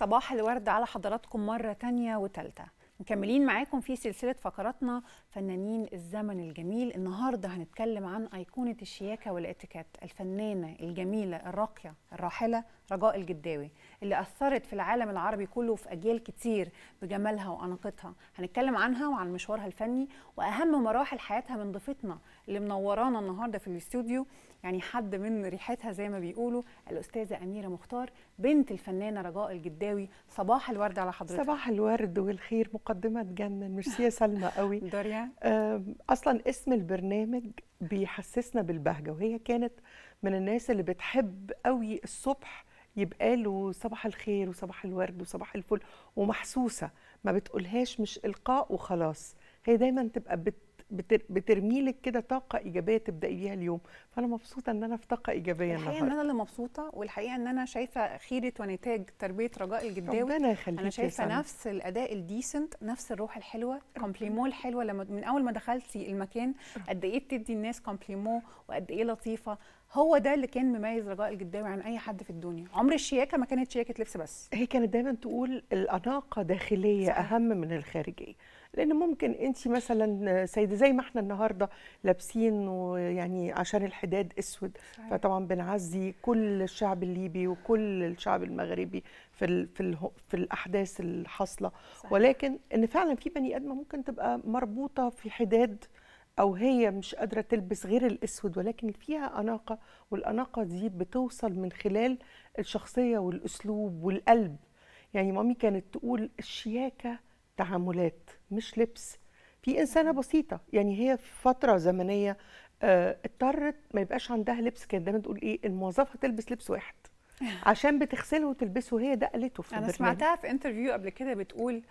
صباح الورد على حضراتكم مرة تانية وتالتة مكملين معاكم في سلسلة فقراتنا فنانين الزمن الجميل النهاردة هنتكلم عن أيقونة الشياكة والاتيكيت الفنانة الجميلة الراقية الراحلة رجاء الجداوي اللي أثرت في العالم العربي كله في أجيال كتير بجمالها وأناقتها هنتكلم عنها وعن مشوارها الفني وأهم مراحل حياتها من ضيفتنا اللي منورانا النهاردة في الاستوديو يعني حد من ريحتها زي ما بيقولوا الاستاذه اميره مختار بنت الفنانه رجاء الجداوي صباح الورد على حضرتك صباح الورد والخير مقدمه تجنن ميرسي يا سلمى قوي داريا اصلا اسم البرنامج بيحسسنا بالبهجه وهي كانت من الناس اللي بتحب قوي الصبح يبقى له صباح الخير وصباح الورد وصباح الفل ومحسوسه ما بتقولهاش مش القاء وخلاص هي دايما تبقى بت بترمي لك كده طاقه ايجابيه تبداي بيها اليوم فانا مبسوطه ان انا في طاقه ايجابيه النهارده الحقيقه ان انا اللي مبسوطه والحقيقه ان انا شايفه خيره ونتاج تربيه رجاء الجداوي ربنا يخليك انا شايفه يسان. نفس الاداء الديسنت نفس الروح الحلوه كومبليمو الحلوه لما من اول ما دخلتي المكان قد ايه بتدي الناس كومبليمو وقد ايه لطيفه هو ده اللي كان مميز رجاء الجداوي عن اي حد في الدنيا عمر الشياكه ما كانت شياكه لبس بس هي كانت دايما تقول الاناقه داخليه صحيح. اهم من الخارجيه لان ممكن انت مثلا سيده زي ما احنا النهارده لابسين ويعني عشان الحداد اسود فطبعا بنعزي كل الشعب الليبي وكل الشعب المغربي في الـ في, الـ في الاحداث الحاصله ولكن ان فعلا في بني ادمه ممكن تبقى مربوطه في حداد او هي مش قادره تلبس غير الاسود ولكن فيها اناقه والاناقه دي بتوصل من خلال الشخصيه والاسلوب والقلب يعني مامي كانت تقول الشياكه تعاملات مش لبس في انسانه بسيطه يعني هي في فتره زمنيه آه، اضطرت ما يبقاش عندها لبس كان دايما تقول ايه الموظفه تلبس لبس واحد عشان بتغسله وتلبسه هي ده قالته في انا سمعتها في انترفيو قبل كده بتقول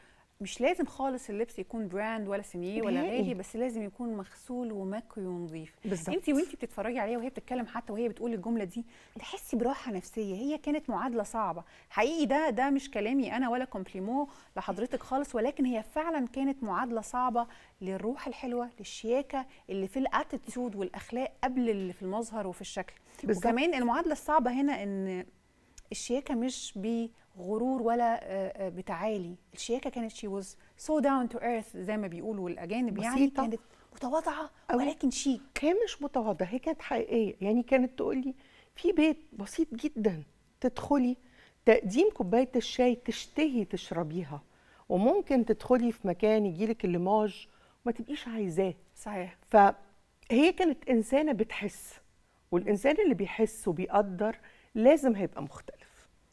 مش لازم خالص اللبس يكون براند ولا سميه ولا غالي بس لازم يكون مغسول ومكوي ونظيف بالظبط انت وانت بتتفرجي عليها وهي بتتكلم حتى وهي بتقول الجمله دي تحسي براحه نفسيه هي كانت معادله صعبه حقيقي ده ده مش كلامي انا ولا كومبليمو لحضرتك خالص ولكن هي فعلا كانت معادله صعبه للروح الحلوه للشياكه اللي في الاتيتيود والاخلاق قبل اللي في المظهر وفي الشكل بالزبط. وكمان المعادله الصعبه هنا ان الشياكه مش بي غرور ولا آه، آه، بتعالي الشياكه كانت شي واز سو داون تو ايرث زي ما بيقولوا الاجانب يعني كانت متواضعه ولكن شيك هي مش متواضعه هي كانت حقيقيه يعني كانت تقول لي في بيت بسيط جدا تدخلي تقديم كوبايه الشاي تشتهي تشربيها وممكن تدخلي في مكان يجيلك الليماج وما تبقيش عايزاه صحيح فهي كانت انسانه بتحس والانسان اللي بيحس وبيقدر لازم هيبقى مختلف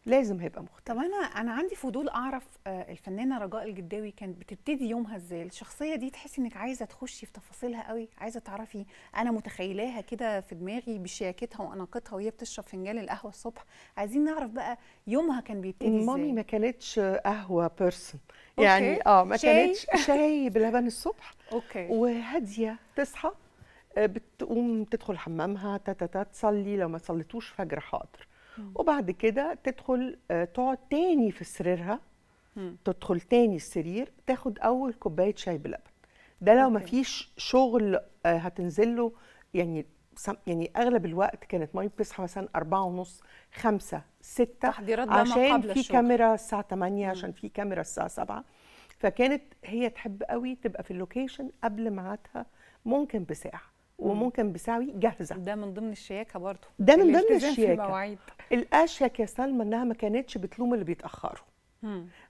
لازم هيبقى مختلف طب انا انا عندي فضول اعرف آه، الفنانه رجاء الجداوي كانت بتبتدي يومها ازاي الشخصيه دي تحسي انك عايزه تخشي في تفاصيلها قوي عايزه تعرفي انا متخيلاها كده في دماغي بشياكتها واناقتها وهي بتشرب فنجان القهوه الصبح عايزين نعرف بقى يومها كان بيبتدي ازاي مامي ما كانتش قهوه بيرسون يعني اه ما شاي. كانتش شاي بلبن الصبح اوكي وهاديه تصحى آه، بتقوم تدخل حمامها تصلي لو ما صليتوش فجر حاضر وبعد كده تدخل آه، تقعد تاني في سريرها تدخل تاني السرير تاخد اول كوبايه شاي بلبن ده لو ما فيش شغل آه، هتنزل له يعني يعني اغلب الوقت كانت ماي بتصحى مثلا أربعة ونص خمسة ستة تحضيرات عشان في الشغل. كاميرا الساعة 8 عشان في كاميرا الساعة 7 فكانت هي تحب قوي تبقى في اللوكيشن قبل ميعادها ممكن بساعة وممكن بساوي جاهزه ده من ضمن الشياكه برضه ده من ضمن الشياكه الاشيك يا سلمى انها ما كانتش بتلوم اللي بيتاخروا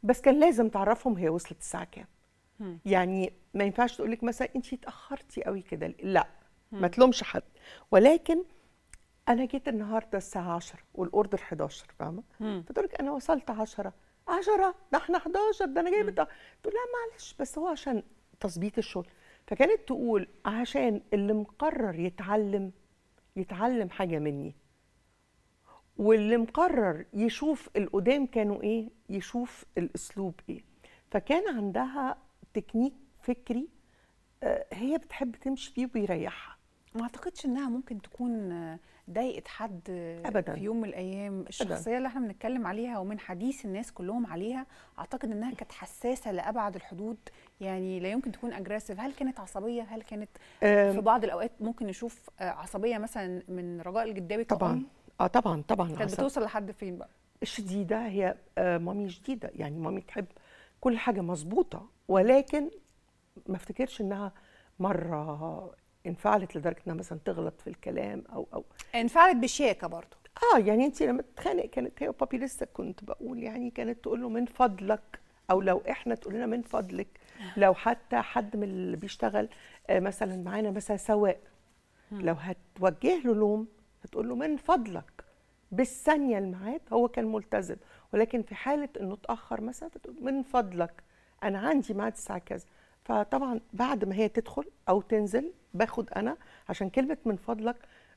بس كان لازم تعرفهم هي وصلت الساعه كام يعني ما ينفعش تقول لك مثلا انت اتاخرتي قوي كده لا ما تلومش حد ولكن انا جيت النهارده الساعه 10 والاوردر 11 فاهمه فتقول لك انا وصلت 10 10 ده احنا 11 ده انا جايه تقول لها معلش بس هو عشان تظبيط الشغل فكانت تقول عشان اللي مقرر يتعلم يتعلم حاجة مني واللي مقرر يشوف القدام كانوا ايه يشوف الاسلوب ايه فكان عندها تكنيك فكري آه، هي بتحب تمشي فيه وبيريحها ما اعتقدش انها ممكن تكون ضايقت حد ابدا في يوم من الايام الشخصيه أبداً. اللي احنا بنتكلم عليها ومن حديث الناس كلهم عليها اعتقد انها كانت حساسه لابعد الحدود يعني لا يمكن تكون اجريسيف هل كانت عصبيه هل كانت في بعض الاوقات ممكن نشوف آه، عصبيه مثلا من رجاء الجداوي طبعا اه طبعا طبعا كانت بتوصل لحد فين بقى الشديده هي آه، مامي شديده يعني مامي تحب كل حاجه مظبوطه ولكن ما افتكرش انها مره انفعلت لدرجه انها مثلا تغلط في الكلام او او انفعلت بشياكه برضه اه يعني انت لما تتخانق كانت هي وبابي لسه كنت بقول يعني كانت تقول له من فضلك او لو احنا تقول لنا من فضلك آه. لو حتى حد من اللي بيشتغل آه، مثلا معانا مثلا سواق لو هتوجه له لوم هتقول له من فضلك بالثانيه الميعاد هو كان ملتزم ولكن في حاله انه اتاخر مثلا من فضلك انا عندي ميعاد الساعه كذا فطبعا بعد ما هي تدخل او تنزل باخد انا عشان كلمه من فضلك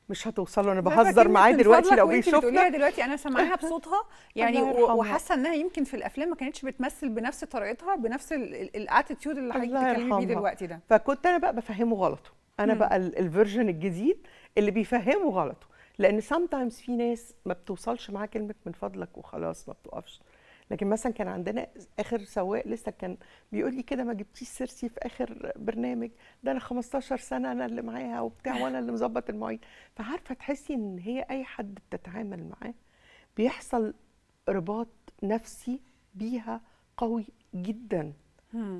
مش هتوصل له انا بهزر معاه دلوقتي لو ايه شفنا دلوقتي انا سامعاها بصوتها يعني وحاسه انها يمكن في الافلام ما كانتش بتمثل بنفس طريقتها بنفس الاتيتيود اللي حضرتك بتتكلمي بيه دلوقتي ده فكنت انا بقى بفهمه غلطه انا مم. بقى الفيرجن الجديد اللي بيفهمه غلطه لان سام تايمز في ناس ما بتوصلش معاه كلمه من فضلك وخلاص ما بتقفش لكن مثلا كان عندنا اخر سواق لسه كان بيقول لي كده ما جبتيش سيرسي في اخر برنامج ده انا 15 سنه انا اللي معاها وبتاع وانا اللي مظبط المواعيد فعارفه تحسي ان هي اي حد بتتعامل معاه بيحصل رباط نفسي بيها قوي جدا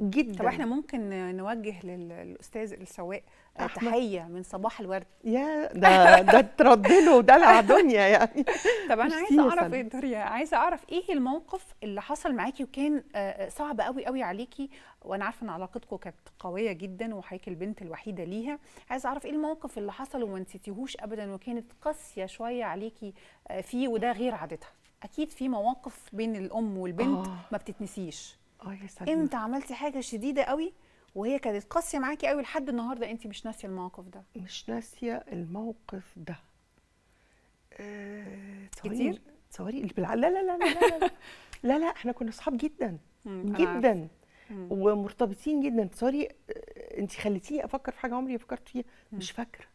جدا طب احنا ممكن نوجه للاستاذ السواق تحيه من صباح الورد يا ده ده ترد له دلع دنيا يعني طب انا عايزه اعرف ايه دوريا عايزه اعرف ايه الموقف اللي حصل معاكي وكان آه، آه، صعب قوي قوي عليكي وانا عارفه ان علاقتكم كانت قويه جدا وحضرتك البنت الوحيده ليها عايزه اعرف ايه الموقف اللي حصل وما نسيتيهوش ابدا وكانت قاسيه شويه عليكي آه، فيه وده غير عادتها اكيد في مواقف بين الام والبنت آه. ما بتتنسيش اه يا امتى عملتي حاجه شديده قوي وهي كانت قاسيه معاكي قوي لحد النهارده انت مش ناسيه الموقف ده مش ناسيه الموقف ده أه كتير تصوري لا لا لا لا لا لا, لا احنا كنا اصحاب جدا جدا ومرتبطين جدا تصوري آه، انت خليتيني افكر في حاجه عمري ما فكرت فيها مش فاكره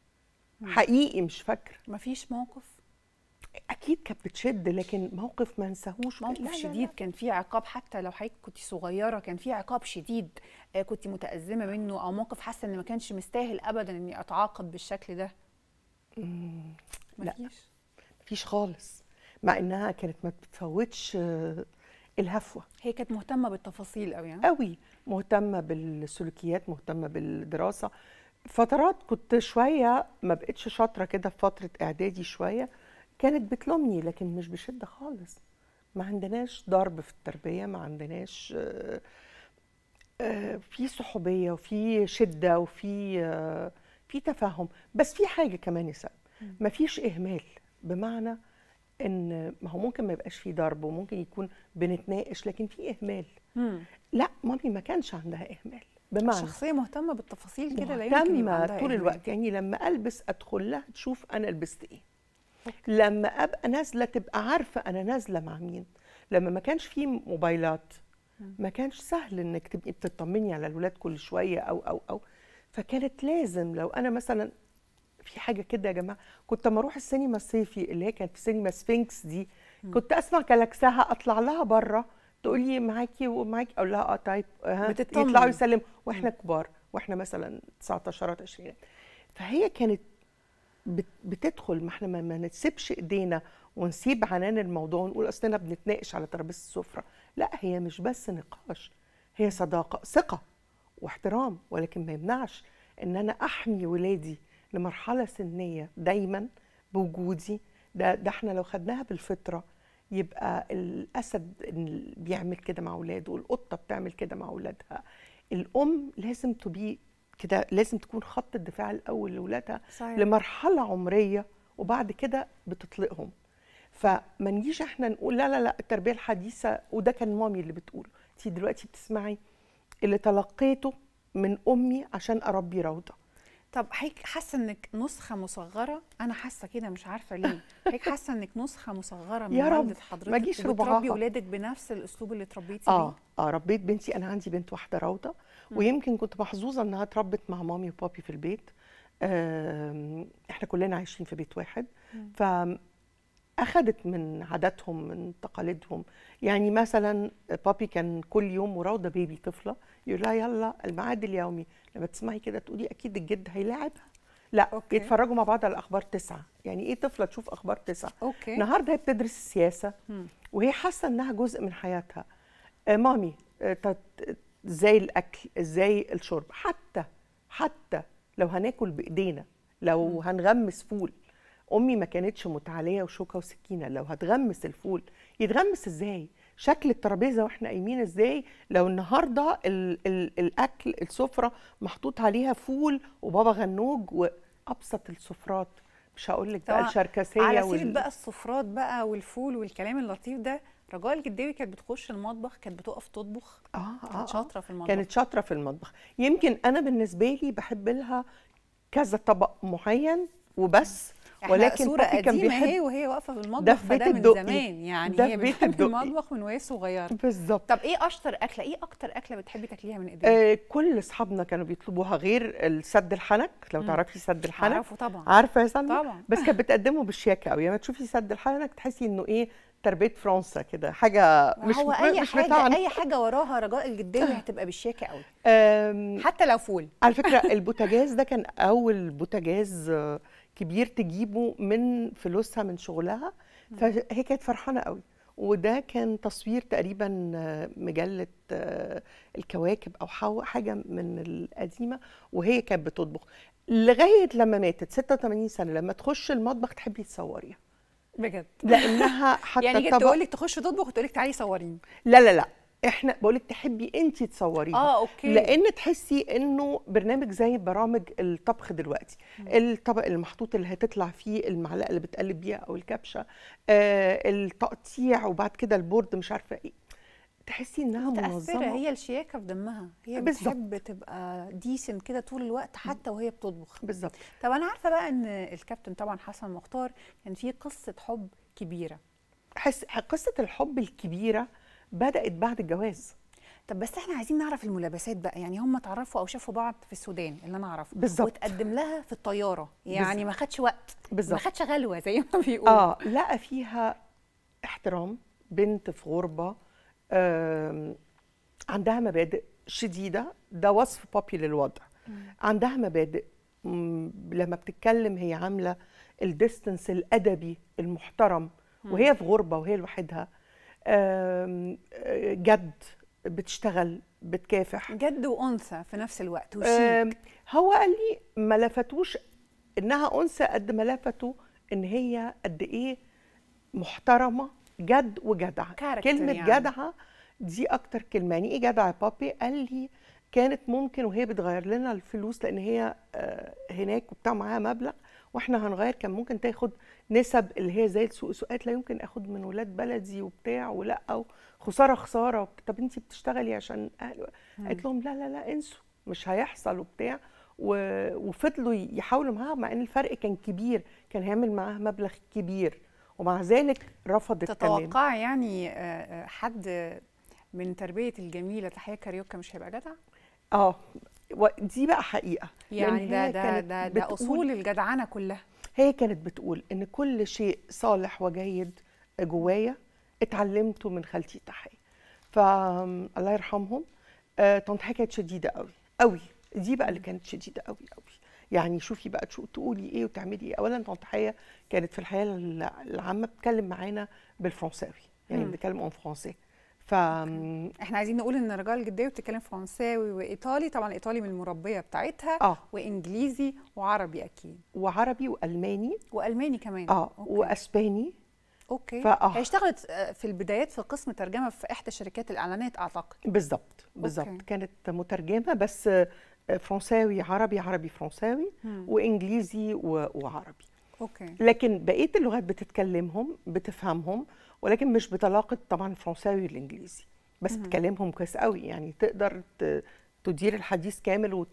حقيقي مش فاكره مفيش موقف اكيد كانت بتشد لكن موقف ما انساهوش موقف لا شديد لا لا. كان في عقاب حتى لو حضرتك كنت صغيره كان في عقاب شديد آه، كنت متازمه منه او موقف حاسه ان ما كانش مستاهل ابدا اني اتعاقب بالشكل ده مفيش لا. مفيش خالص مع انها كانت ما بتفوتش آه، الهفوه هي كانت مهتمه بالتفاصيل قوي يعني قوي مهتمه بالسلوكيات مهتمه بالدراسه فترات كنت شويه ما بقتش شاطره كده في فتره اعدادي شويه كانت بتلومني لكن مش بشده خالص ما عندناش ضرب في التربيه ما عندناش آه، آه، في صحوبيه وفي شده وفي آه، في تفاهم بس في حاجه كمان يا ما فيش اهمال بمعنى ان ما هو ممكن ما يبقاش في ضرب وممكن يكون بنتناقش لكن في اهمال لا مامي ما كانش عندها اهمال بمعنى شخصيه مهتمه بالتفاصيل كده لا يمكن طول الوقت يعني لما البس ادخل لها تشوف انا لبست ايه لما ابقى نازله تبقى عارفه انا نازله مع مين لما ما كانش في موبايلات ما كانش سهل انك تبقي بتطمني على الولاد كل شويه او او او فكانت لازم لو انا مثلا في حاجه كده يا جماعه كنت اما اروح السينما الصيفي اللي هي كانت في سينما سفينكس دي كنت اسمع كلاكسها اطلع لها بره تقول لي معاكي ومعاكي اقول لها اه طيب آه، يطلعوا يسلموا واحنا كبار واحنا مثلا 19 20 فهي كانت بتدخل ما احنا ما نسيبش ايدينا ونسيب عنان الموضوع ونقول اصلنا بنتناقش على ترابيزه السفره لا هي مش بس نقاش هي صداقه ثقه واحترام ولكن ما يمنعش ان انا احمي ولادي لمرحله سنيه دايما بوجودي ده ده احنا لو خدناها بالفطره يبقى الاسد بيعمل كده مع اولاده والقطه بتعمل كده مع اولادها الام لازم تبي كده لازم تكون خط الدفاع الاول لاولادها لمرحله عمريه وبعد كده بتطلقهم فما نجيش احنا نقول لا لا لا التربيه الحديثه وده كان مامي اللي بتقوله انت دلوقتي بتسمعي اللي تلقيته من امي عشان اربي روضه طب حضرتك حاسه انك نسخه مصغره انا حاسه كده مش عارفه ليه هيك حاسه انك نسخه مصغره من والده حضرتك ما جيش ربعها بتربي اولادك بنفس الاسلوب اللي تربيتي آه بيه اه اه ربيت بنتي انا عندي بنت واحده روضه ويمكن كنت محظوظه انها اتربت مع مامي وبابي في البيت احنا كلنا عايشين في بيت واحد ف اخذت من عاداتهم من تقاليدهم يعني مثلا بابي كان كل يوم وراوده بيبي طفله يقول لها يلا الميعاد اليومي لما تسمعي كده تقولي اكيد الجد هيلاعبها لا أوكي. يتفرجوا مع بعض على اخبار تسعه يعني ايه طفله تشوف اخبار تسعه أوكي. النهارده هي بتدرس السياسه وهي حاسه انها جزء من حياتها آه، مامي آه، زي الاكل زي الشرب حتى حتى لو هناكل بايدينا لو هنغمس فول امي ما كانتش متعاليه وشوكه وسكينه لو هتغمس الفول يتغمس ازاي شكل الترابيزه واحنا قايمين ازاي لو النهارده الـ الـ الاكل السفره محطوط عليها فول وبابا غنوج وابسط السفرات مش هقول لك بقى الشركسيه على سيره وال... بقى السفرات بقى والفول والكلام اللطيف ده رجاء الجداوي كانت بتخش المطبخ كانت بتقف تطبخ اه اه كانت آه. شاطره في المطبخ كانت شاطره في المطبخ يمكن انا بالنسبه لي بحب لها كذا طبق معين وبس ولكن صورة قديمة كان بيحب هي وهي واقفة في المطبخ ده من بيت من زمان يعني ده هي بتحب المطبخ من وهي صغيرة بالظبط طب ايه اشطر اكلة ايه اكتر اكلة بتحبي تاكليها من ايديها؟ آه كل اصحابنا كانوا بيطلبوها غير السد الحنك لو مم. تعرفي سد الحنك عارفه طبعا عارفة يا سلمى طبعا بس كانت بتقدمه بالشياكة قوي لما يعني تشوفي سد الحنك تحسي انه ايه تربيه فرنسا كده حاجه مش هو اي مش حاجه بتاعنا. اي حاجه وراها رجاء الجديه آه. هتبقى بالشياكه قوي حتى لو فول على فكره البوتاجاز ده كان اول بوتاجاز آه، كبير تجيبه من فلوسها من شغلها فهي كانت فرحانه قوي وده كان تصوير تقريبا آه، مجله الكواكب او حاجه من القديمه وهي كانت بتطبخ لغايه لما ماتت 86 سنه لما تخش المطبخ تحبي تصوريها بجد لانها حتى يعني كانت تقول لك تخش تطبخ وتقول لك تعالي صوريني لا لا لا احنا بقول لك تحبي انت تصوريها اه اوكي لان تحسي انه برنامج زي برامج الطبخ دلوقتي مم. الطبق المحطوط اللي هتطلع فيه المعلقه اللي بتقلب بيها او الكبشه آه التقطيع وبعد كده البورد مش عارفه ايه تحسي انها منظمه هي الشياكه في دمها هي بالزبط. بتحب تبقى ديسن كده طول الوقت حتى وهي بتطبخ بالظبط طب انا عارفه بقى ان الكابتن طبعا حسن مختار كان في قصه حب كبيره حس قصه الحب الكبيره بدات بعد الجواز طب بس احنا عايزين نعرف الملابسات بقى يعني هم اتعرفوا او شافوا بعض في السودان اللي انا اعرفه بالظبط وتقدم لها في الطياره يعني بالزبط. ما خدش وقت بالظبط ما خدش غلوه زي ما بيقولوا اه لقى فيها احترام بنت في غربه عندها مبادئ شديده ده وصف بابي للوضع عندها مبادئ لما بتتكلم هي عامله الديستنس الادبي المحترم وهي في غربه وهي لوحدها جد بتشتغل بتكافح جد وانثى في نفس الوقت وشيك هو قال لي ما لفتوش انها انثى قد ما لفتوا ان هي قد ايه محترمه جد وجدع كلمه يعني. جدعه دي اكتر كلمه يعني ايه جدع يا بابي قال لي كانت ممكن وهي بتغير لنا الفلوس لان هي آه، هناك وبتاع معاها مبلغ واحنا هنغير كان ممكن تاخد نسب اللي هي زي السوق سوقات لا يمكن اخد من ولاد بلدي وبتاع ولا او خساره خساره طب انت بتشتغلي عشان اهلي قالت لهم لا لا لا انسوا مش هيحصل وبتاع وفضلوا يحاولوا معاها مع ان الفرق كان كبير كان هيعمل معاها مبلغ كبير ومع ذلك رفض التمام تتوقع يعني آه، آه، حد من تربيه الجميله تحيه كاريوكا مش هيبقى جدع؟ اه دي بقى حقيقه يعني ده ده ده, ده اصول الجدعنه كلها هي كانت بتقول ان كل شيء صالح وجيد جوايا اتعلمته من خالتي تحيه فالله يرحمهم طنط آه، حكايه شديده قوي قوي دي بقى اللي كانت شديده قوي قوي يعني شوفي بقى تقولي ايه وتعملي ايه اولا تضحيه كانت في الحياه العامه بتتكلم معانا بالفرنساوي يعني بنتكلم اون فرونسي ف احنا عايزين نقول ان رجال الجديه بتتكلم فرنساوي وايطالي طبعا ايطالي من المربيه بتاعتها آه. وانجليزي وعربي اكيد وعربي والماني والماني كمان اه أوكي. واسباني اوكي فأه. هي اشتغلت آه، في البدايات في قسم ترجمه في احدى شركات الاعلانات اعتقد بالظبط بالظبط كانت مترجمه بس فرنساوي عربي عربي فرنساوي وانجليزي وعربي اوكي لكن بقيه اللغات بتتكلمهم بتفهمهم ولكن مش بطلاقه طبعا الفرنساوي والانجليزي بس بتكلمهم كويس قوي يعني تقدر تدير الحديث كامل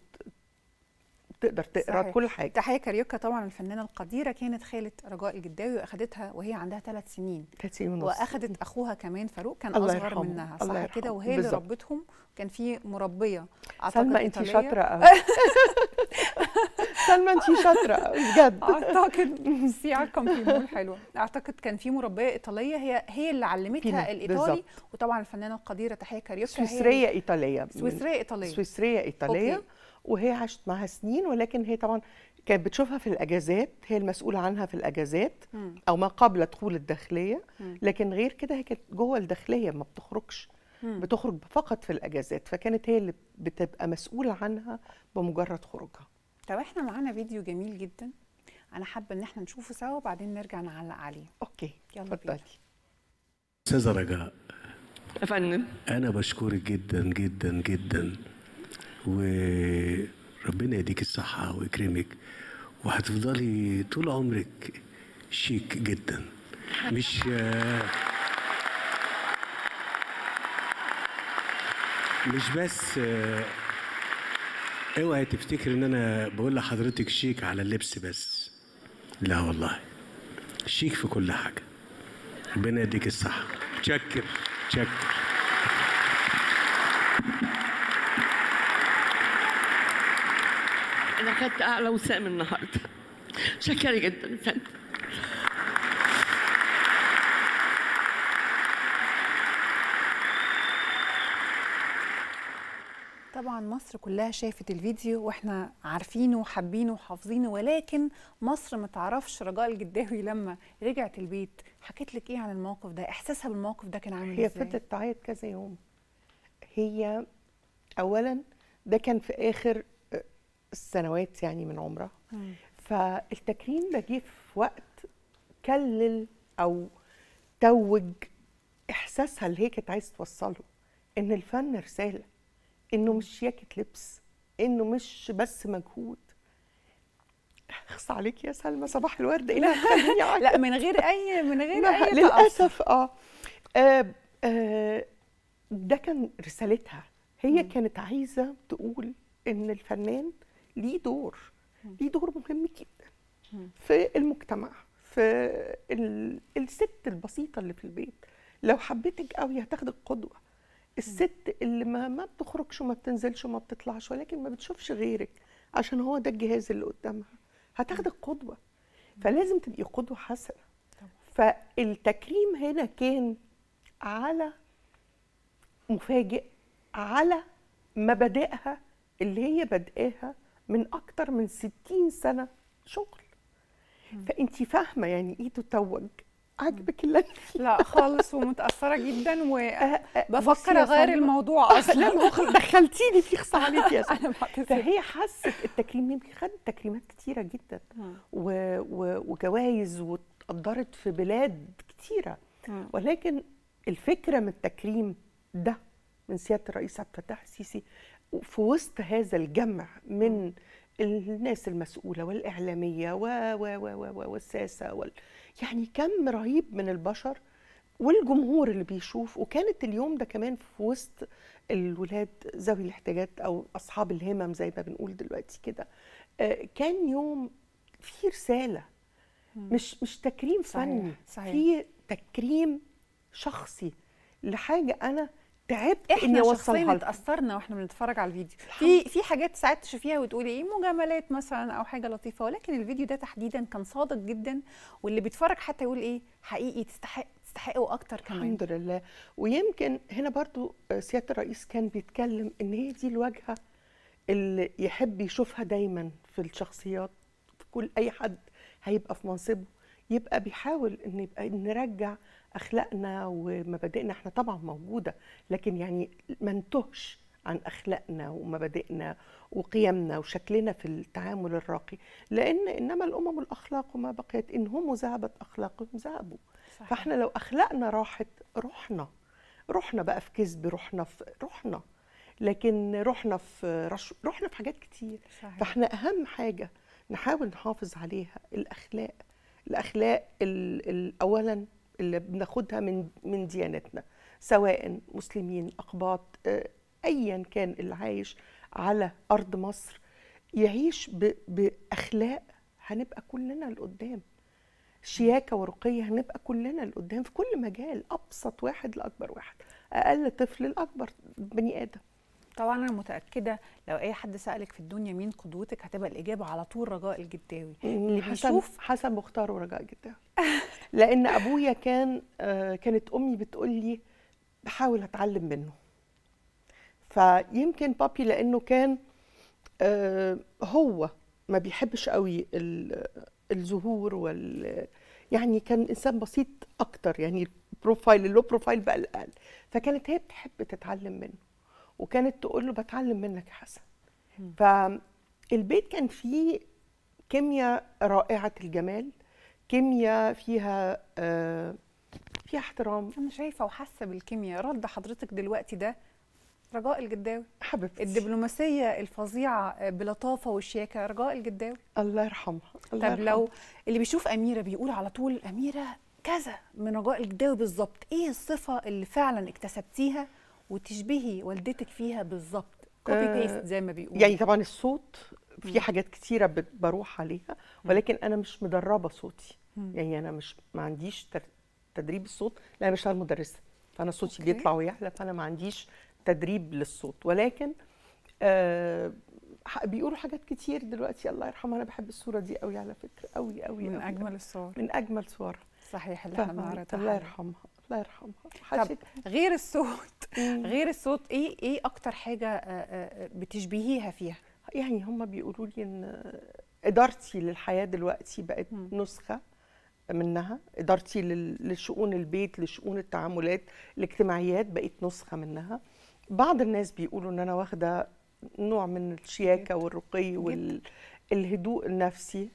تقدر تقرا صحيح. كل حاجه تحيه كاريوكا طبعا الفنانه القديره كانت خاله رجاء الجداوي واخدتها وهي عندها ثلاث سنين ثلاث سنين ونص واخدت اخوها كمان فاروق كان الله اصغر يرحمه. منها صح كده وهي اللي ربتهم كان في مربيه اعتقد سلمى انت شاطره قوي سلمى انت شاطره بجد اعتقد سي عكم في حلوه اعتقد كان في مربيه ايطاليه هي هي اللي علمتها الايطالي بالزبط. وطبعا الفنانه القديره تحيه كاريوكا سويسريه ايطاليه سويسريه ايطاليه سويسريه ايطاليه أوكي. وهي عاشت معاها سنين ولكن هي طبعا كانت بتشوفها في الاجازات هي المسؤوله عنها في الاجازات م. او ما قبل دخول الداخليه لكن غير كده هي كانت جوه الداخليه ما بتخرجش م. بتخرج فقط في الاجازات فكانت هي اللي بتبقى مسؤوله عنها بمجرد خروجها طب احنا معانا فيديو جميل جدا انا حابه ان احنا نشوفه سوا وبعدين نرجع نعلق عليه اوكي يلا اتفضلي استاذه رجاء يا فندم انا بشكرك جدا جدا جدا وربنا يديك الصحة ويكرمك وهتفضلي طول عمرك شيك جدا مش مش بس اوعي تفتكر ان انا بقول لحضرتك شيك على اللبس بس لا والله شيك في كل حاجه ربنا يديك الصحه تشكر تشكر أخذت أعلى وسام النهاردة شكرا جدا فندم طبعا مصر كلها شافت الفيديو واحنا عارفينه وحابينه وحافظينه ولكن مصر ما تعرفش رجاء الجداوي لما رجعت البيت حكيت لك ايه عن الموقف ده احساسها بالموقف ده كان عامل ازاي هي فضلت تعيط كذا يوم هي اولا ده كان في اخر سنوات يعني من عمرها فالتكريم ده جه في وقت كلل او توج احساسها اللي هي كانت عايز توصله ان الفن رساله انه مش شياكه لبس انه مش بس مجهود اخص عليك يا سلمى صباح الورد إيه لا لا من غير اي من غير اي للاسف آه. آه،, آه. ده كان رسالتها هي م. كانت عايزه تقول ان الفنان ليه دور ليه دور مهم جدا في المجتمع في الست البسيطه اللي في البيت لو حبيتك قوي هتاخدك قدوه الست اللي ما ما بتخرجش وما بتنزلش وما بتطلعش ولكن ما بتشوفش غيرك عشان هو ده الجهاز اللي قدامها هتاخدك قدوه فلازم تبقي قدوه حسنه فالتكريم هنا كان على مفاجئ على مبادئها اللي هي بادئاها من اكتر من 60 سنه شغل فانت فاهمه يعني ايه تتوج عاجبك اللي لا خالص ومتاثره جدا وبفكر أه، أه، اغير الموضوع اصلا دخلتيني في خص عليك يا فهي حست التكريم يمكن خدت تكريمات كتيره جدا و... و... وجوائز واتقدرت في بلاد كتيره ولكن الفكره من التكريم ده من سياده الرئيس عبد الفتاح السيسي في وسط هذا الجمع من الناس المسؤولة والإعلامية و و و و والساسة وال... يعني كم رهيب من البشر والجمهور اللي بيشوف وكانت اليوم ده كمان في وسط الولاد ذوي الاحتياجات أو أصحاب الهمم زي ما بنقول دلوقتي كده آه، كان يوم في رسالة مش مش تكريم صحيح. فني صحيح. في تكريم شخصي لحاجة أنا تعبت اني اوصلها احنا واحنا بنتفرج على الفيديو في في حاجات ساعات تشوفيها وتقولي ايه مجاملات مثلا او حاجه لطيفه ولكن الفيديو ده تحديدا كان صادق جدا واللي بيتفرج حتى يقول ايه حقيقي تستحق تستحقوا اكتر كمان الحمد لله ويمكن هنا برضو آه، سياده الرئيس كان بيتكلم ان هي دي الواجهه اللي يحب يشوفها دايما في الشخصيات في كل اي حد هيبقى في منصبه يبقى بيحاول ان يبقى نرجع اخلاقنا ومبادئنا احنا طبعا موجوده لكن يعني ما نتهش عن اخلاقنا ومبادئنا وقيمنا وشكلنا في التعامل الراقي لان انما الامم الاخلاق وما بقيت ان هم ذهبت اخلاقهم ذهبوا فاحنا لو اخلاقنا راحت روحنا روحنا بقى في كذب روحنا في روحنا لكن روحنا في رش... روحنا في حاجات كتير صحيح. فاحنا اهم حاجه نحاول نحافظ عليها الاخلاق الاخلاق ال... ال... اولا اللي بناخدها من من ديانتنا سواء مسلمين اقباط آه، ايا كان اللي عايش على ارض مصر يعيش باخلاق هنبقى كلنا لقدام شياكه ورقيه هنبقى كلنا لقدام في كل مجال ابسط واحد لاكبر واحد اقل طفل لاكبر بني ادم طبعا انا متاكده لو اي حد سالك في الدنيا مين قدوتك هتبقى الاجابه على طول رجاء الجداوي اللي بيشوف حسن مختار ورجاء الجداوي لان ابويا كان آه، كانت امي بتقول لي بحاول اتعلم منه فيمكن بابي لانه كان آه، هو ما بيحبش قوي الزهور وال يعني كان انسان بسيط اكتر يعني البروفايل اللو بروفايل بقى الاقل فكانت هي بتحب تتعلم منه وكانت تقول له بتعلم منك يا حسن فالبيت كان فيه كيمياء رائعه الجمال كيمياء فيها آه فيها احترام انا شايفه وحاسه بالكيمياء رد حضرتك دلوقتي ده رجاء الجداوي حبيبتي الدبلوماسيه الفظيعه آه، بلطافه وشياكه رجاء الجداوي الله يرحمها الله طب لو اللي بيشوف اميره بيقول على طول اميره كذا من رجاء الجداوي بالظبط ايه الصفه اللي فعلا اكتسبتيها وتشبهي والدتك فيها بالظبط كوبي آه، بيست زي ما بيقولوا يعني طبعا الصوت في حاجات كتيره بروح عليها ولكن انا مش مدربه صوتي يعني انا مش ما عنديش تدريب الصوت لا انا بشتغل مدرسه فانا صوتي أوكي. بيطلع ويحلى فانا ما عنديش تدريب للصوت ولكن آه بيقولوا حاجات كتير دلوقتي الله يرحمها انا بحب الصوره دي قوي على فكره قوي قوي من قوي اجمل الصور من اجمل صورها صحيح اللي احنا الله يرحمها الله يرحمها طب غير الصوت غير الصوت ايه ايه اكتر حاجه آه، آه، آه، بتشبهيها فيها يعني هم بيقولوا لي ان ادارتي للحياه دلوقتي بقت نسخه منها ادارتي لشؤون البيت لشؤون التعاملات الاجتماعيات بقت نسخه منها بعض الناس بيقولوا ان انا واخده نوع من الشياكه والرقي والهدوء النفسي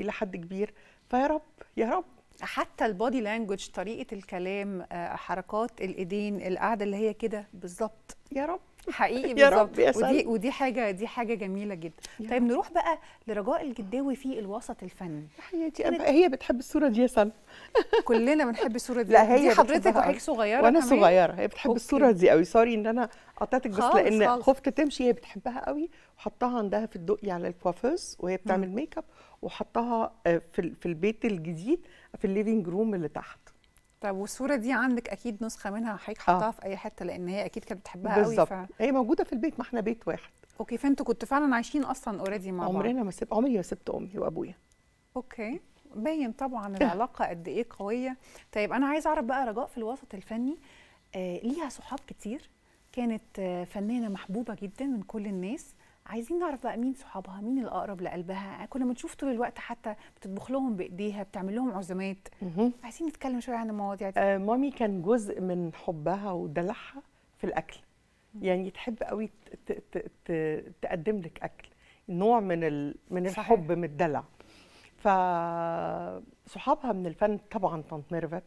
الى حد كبير فيا رب يا رب حتى البادي لانجوج طريقه الكلام آه، حركات الايدين القعده اللي هي كده بالظبط يا رب حقيقي بالظبط ودي ودي حاجه دي حاجه جميله جدا طيب نروح بقى لرجاء الجداوي في الوسط الفني حياتي أنا هي بتحب الصوره دي يا سلمى كلنا بنحب الصوره دي لا هي دي حضرتك وحضرتك صغيره وانا كمان. صغيره هي بتحب أوكي. الصوره دي قوي سوري ان انا قطعتك بس لان خالص. خفت تمشي هي بتحبها قوي وحطها عندها في الدقي على الكوافيرز وهي بتعمل ميك اب وحطها آه، في في البيت الجديد في الليفينج روم اللي تحت طب والصوره دي عندك اكيد نسخه منها حضرتك حطاها آه. في اي حته لان هي اكيد كانت بتحبها قوي بالظبط ف... هي موجوده في البيت ما احنا بيت واحد اوكي فانتوا كنتوا فعلا عايشين اصلا اوريدي مع بعض عمرنا ما سبت عمري ما سبت امي وابويا اوكي باين طبعا العلاقه قد ايه قويه طيب انا عايز اعرف بقى رجاء في الوسط الفني آه ليها صحاب كتير كانت آه فنانه محبوبه جدا من كل الناس عايزين نعرف بقى مين صحابها مين الاقرب لقلبها كنا بنشوف طول الوقت حتى بتطبخ لهم بايديها بتعمل لهم عزومات عايزين نتكلم شويه عن المواضيع دي آه مامي كان جزء من حبها ودلعها في الاكل يعني تحب قوي تقدم لك اكل نوع من ال... من صحيح. الحب من الدلع فصحابها من الفن طبعا طنط ميرفت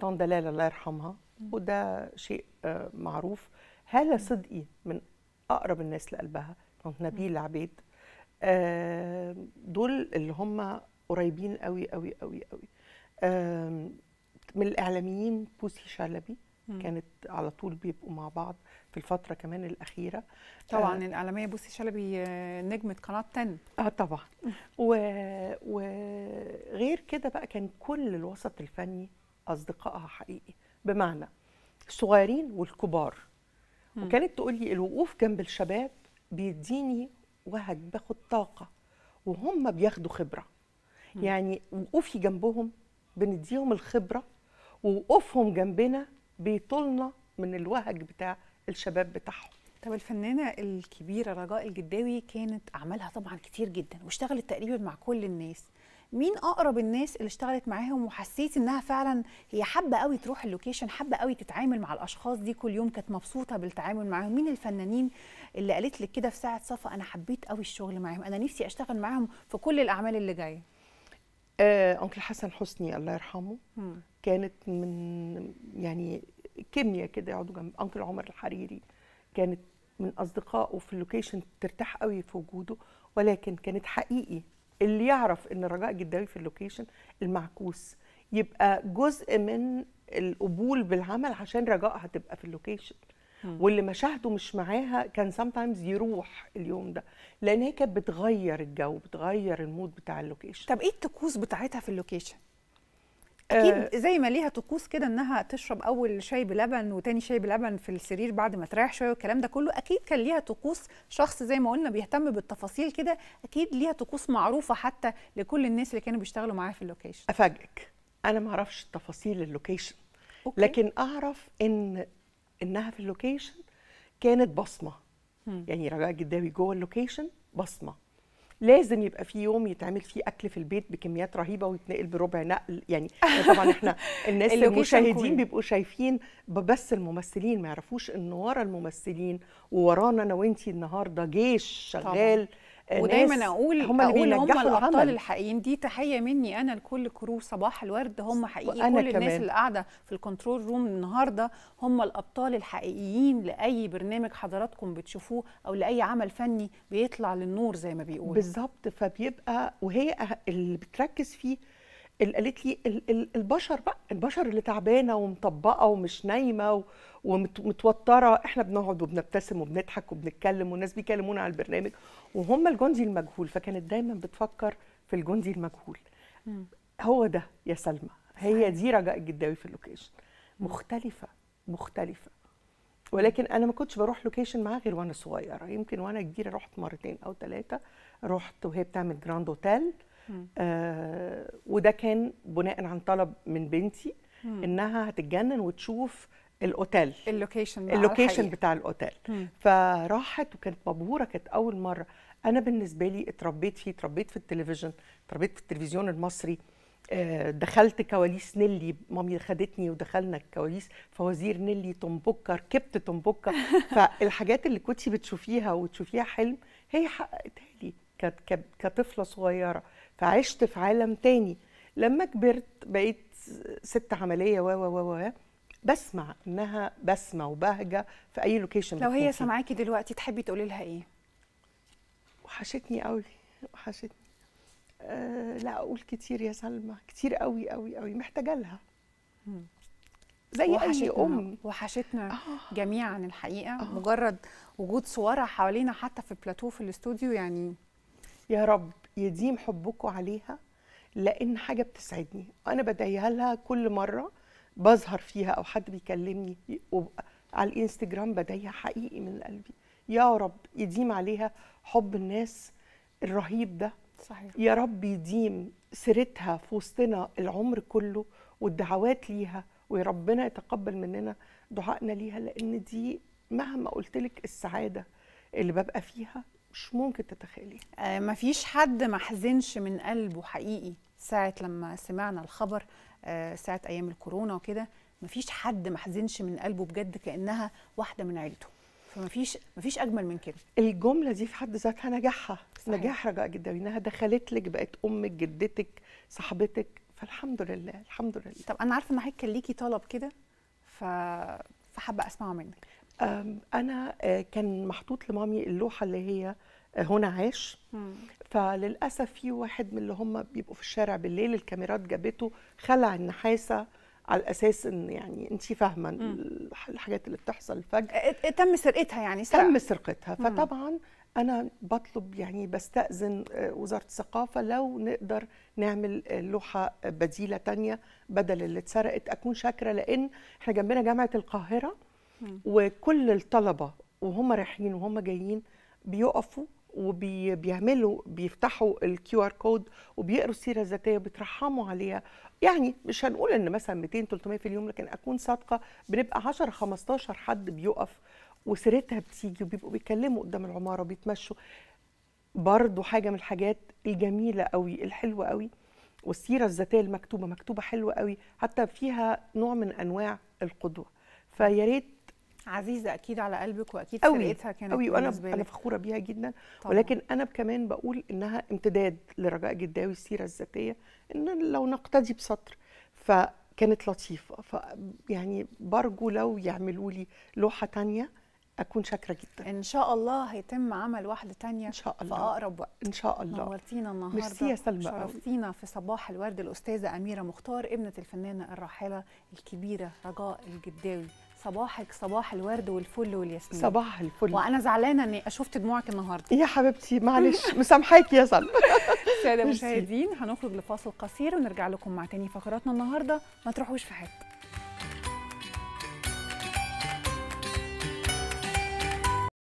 طنط دلال الله يرحمها وده شيء آه، معروف هالة صدقي من اقرب الناس لقلبها نبيل عبيد آه، دول اللي هم قريبين قوي قوي قوي قوي من الاعلاميين بوسي شلبي كانت على طول بيبقوا مع بعض في الفتره كمان الاخيره طبعا آه الاعلاميه بوسي شلبي آه، نجمه قناه 10 اه طبعا وغير كده بقى كان كل الوسط الفني اصدقائها حقيقي بمعنى الصغيرين والكبار وكانت تقول لي الوقوف جنب الشباب بيديني وهج باخد طاقه وهم بياخدوا خبره يعني وقوفي جنبهم بنديهم الخبره ووقوفهم جنبنا بيطولنا من الوهج بتاع الشباب بتاعهم طب الفنانة الكبيرة رجاء الجداوي كانت أعمالها طبعا كتير جدا واشتغلت تقريبا مع كل الناس مين اقرب الناس اللي اشتغلت معاهم وحسيت انها فعلا هي حابه قوي تروح اللوكيشن حابه قوي تتعامل مع الاشخاص دي كل يوم كانت مبسوطه بالتعامل معاهم مين الفنانين اللي قالت لك كده في ساعه صفا انا حبيت قوي الشغل معاهم انا نفسي اشتغل معاهم في كل الاعمال اللي جايه آه، انكل حسن حسني الله يرحمه م. كانت من يعني كيمياء كده يقعدوا جنب انكل عمر الحريري كانت من اصدقائه في اللوكيشن ترتاح قوي في وجوده ولكن كانت حقيقي اللي يعرف ان رجاء جداوي في اللوكيشن المعكوس يبقى جزء من القبول بالعمل عشان رجاء هتبقى في اللوكيشن واللي مشاهده مش معاها كان تايمز يروح اليوم ده لان هي كانت بتغير الجو بتغير المود بتاع اللوكيشن طب ايه الطقوس بتاعتها في اللوكيشن اكيد آه. زي ما ليها طقوس كده انها تشرب اول شاي بلبن وتاني شاي بلبن في السرير بعد ما تريح شويه والكلام ده كله اكيد كان ليها طقوس شخص زي ما قلنا بيهتم بالتفاصيل كده اكيد ليها طقوس معروفه حتى لكل الناس اللي كانوا بيشتغلوا معاها في اللوكيشن افاجئك انا ما اعرفش تفاصيل اللوكيشن أوكي. لكن اعرف ان انها في اللوكيشن كانت بصمه م. يعني رجاء الجداوي جوه اللوكيشن بصمه لازم يبقى في يوم يتعمل فيه اكل في البيت بكميات رهيبه ويتنقل بربع نقل يعني طبعا احنا الناس المشاهدين بيبقوا شايفين بس الممثلين ما يعرفوش ان ورا الممثلين وورانا انا وانتي النهارده جيش شغال طبعا. ودايما اقول هم اللي اقول هم الابطال الحقيقيين دي تحيه مني انا لكل كرو صباح الورد هم حقيقي كل الناس اللي قاعده في الكنترول روم النهارده هم الابطال الحقيقيين لاي برنامج حضراتكم بتشوفوه او لاي عمل فني بيطلع للنور زي ما بيقولوا بالظبط فبيبقى وهي أه، اللي بتركز فيه اللي قالت لي البشر بقى البشر اللي تعبانه ومطبقه ومش نايمه ومتوتره احنا بنقعد وبنبتسم وبنضحك وبنتكلم والناس بيكلمونا على البرنامج وهم الجندي المجهول فكانت دايما بتفكر في الجندي المجهول هو ده يا سلمى هي دي رجاء الجداوي في اللوكيشن مختلفه مختلفه ولكن انا ما كنتش بروح لوكيشن معاها غير وانا صغيره يمكن وانا كبيره رحت مرتين او ثلاثه رحت وهي بتعمل جراند اوتيل آه وده كان بناء عن طلب من بنتي مم. انها هتتجنن وتشوف الاوتيل اللوكيشن اللوكيشن بتاع الاوتيل فراحت وكانت مبهوره كانت اول مره انا بالنسبه لي اتربيت فيه اتربيت في التلفزيون اتربيت في التلفزيون المصري آه، دخلت كواليس نيلي مامي خدتني ودخلنا الكواليس فوازير نيلي تومبوكا ركبت تومبوكا فالحاجات اللي كنتي بتشوفيها وتشوفيها حلم هي حققتها لي كطفله صغيره فعشت في عالم تاني لما كبرت بقيت ست عمليه و و و و بسمع انها بسمع وبهجه في اي لوكيشن لو هي سامعاكي دلوقتي تحبي تقولي لها ايه وحشتني قوي وحشتني أه لا اقول كتير يا سلمى كتير قوي قوي قوي محتاجه لها زي اي ام وحشتنا آه. جميعا الحقيقه آه. مجرد وجود صورها حوالينا حتى في بلاتو في الاستوديو يعني يا رب يديم حبكم عليها لان حاجه بتسعدني انا بدعيها لها كل مره بظهر فيها او حد بيكلمني على الانستجرام بدعيها حقيقي من قلبي يا رب يديم عليها حب الناس الرهيب ده صحيح. يا رب يديم سيرتها في وسطنا العمر كله والدعوات ليها ويا ربنا يتقبل مننا دعائنا ليها لان دي مهما قلت لك السعاده اللي ببقى فيها مش ممكن تتخيلي آه مفيش حد ما حزنش من قلبه حقيقي ساعة لما سمعنا الخبر آه ساعة أيام الكورونا وكده مفيش حد ما حزنش من قلبه بجد كأنها واحدة من عيلته فمفيش مفيش أجمل من كده الجملة دي في حد ذاتها نجاحها صحيح. نجاح رجاء جدا إنها دخلت لك بقت أمك جدتك صاحبتك فالحمد لله الحمد لله طب أنا عارفة إن حضرتك كان ليكي طلب كده ف... فحابة أسمعه منك انا آه، كان محطوط لمامي اللوحه اللي هي آه، هنا عاش مم. فللاسف في واحد من اللي هم بيبقوا في الشارع بالليل الكاميرات جابته خلع النحاسه على اساس ان يعني انت فاهمه الحاجات اللي بتحصل فجاه تم سرقتها يعني سرق. تم سرقتها فطبعا انا بطلب يعني بستاذن آه، وزاره الثقافه لو نقدر نعمل لوحه بديله تانية بدل اللي اتسرقت اكون شاكره لان احنا جنبنا جامعه القاهره وكل الطلبه وهم رايحين وهم جايين بيقفوا وبيعملوا بيفتحوا الكيو ار كود وبيقروا السيره الذاتيه وبيترحموا عليها يعني مش هنقول ان مثلا 200 300 في اليوم لكن اكون صادقه بنبقى 10 15 حد بيقف وسيرتها بتيجي وبيبقوا بيتكلموا قدام العماره وبيتمشوا برضو حاجه من الحاجات الجميله قوي الحلوه قوي والسيره الذاتيه المكتوبه مكتوبه حلوه قوي حتى فيها نوع من انواع القدوه فيا ريت عزيزه اكيد على قلبك واكيد أوي. فرقتها كانت قوي وانا انا فخوره بيها جدا طبعا. ولكن انا كمان بقول انها امتداد لرجاء جداوي السيره الذاتيه ان لو نقتدي بسطر فكانت لطيفه ف يعني برجو لو يعملوا لي لوحه ثانيه اكون شاكره جدا ان شاء الله هيتم عمل واحده تانية ان شاء الله في اقرب وقت ان شاء الله نورتينا النهارده ميرسي يا سلمى شرفتينا في صباح الورد الاستاذه اميره مختار ابنه الفنانه الراحله الكبيره رجاء الجداوي صباحك صباح الورد والفل والياسمين صباح الفل وانا زعلانه اني شفت دموعك النهارده يا حبيبتي معلش مسامحاك يا سلمى ساده مشاهدين هنخرج لفاصل قصير ونرجع لكم مع تاني فقراتنا النهارده ما تروحوش في حته